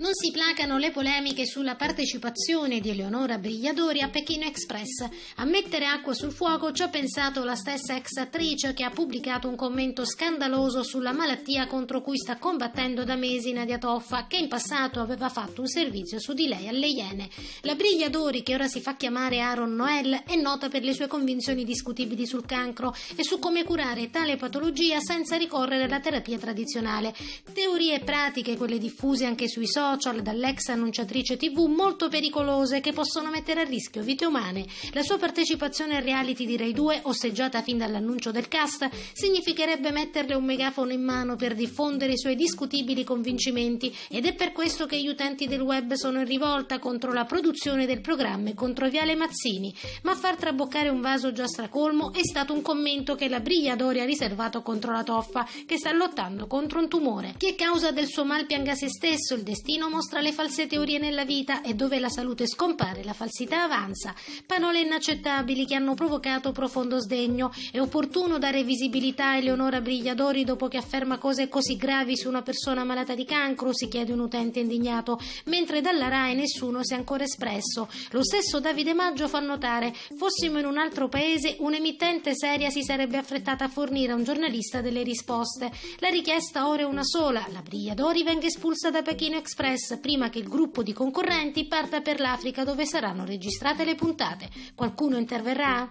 Non si placano le polemiche sulla partecipazione di Eleonora Brigliadori a Pechino Express. A mettere acqua sul fuoco ci ha pensato la stessa ex attrice che ha pubblicato un commento scandaloso sulla malattia contro cui sta combattendo da mesi Nadia Toffa, che in passato aveva fatto un servizio su di lei alle Iene. La Brigliadori, che ora si fa chiamare Aaron Noel, è nota per le sue convinzioni discutibili sul cancro e su come curare tale patologia senza ricorrere alla terapia tradizionale. Teorie e pratiche, quelle diffuse anche sui social, social dall'ex annunciatrice TV molto pericolose che possono mettere a rischio vite umane. La sua partecipazione al reality di Rai 2, osseggiata fin dall'annuncio del cast, significherebbe metterle un megafono in mano per diffondere i suoi discutibili convincimenti ed è per questo che gli utenti del web sono in rivolta contro la produzione del programma e contro Viale Mazzini. Ma far traboccare un vaso già stracolmo è stato un commento che la Brigliadori ha riservato contro la toffa, che sta lottando contro un tumore. Che è causa del suo mal pianga se stesso, il destino Tarantino mostra le false teorie nella vita e dove la salute scompare la falsità avanza. Parole inaccettabili che hanno provocato profondo sdegno. È opportuno dare visibilità a Eleonora Brigliadori dopo che afferma cose così gravi su una persona malata di cancro, si chiede un utente indignato, mentre dalla RAE nessuno si è ancora espresso. Lo stesso Davide Maggio fa notare, fossimo in un altro paese, un'emittente seria si sarebbe affrettata a fornire a un giornalista delle risposte. La richiesta ora è una sola, la Brigliadori venga espulsa da Pechino Express Express prima che il gruppo di concorrenti parta per l'Africa dove saranno registrate le puntate. Qualcuno interverrà?